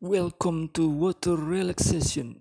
Welcome to water relaxation.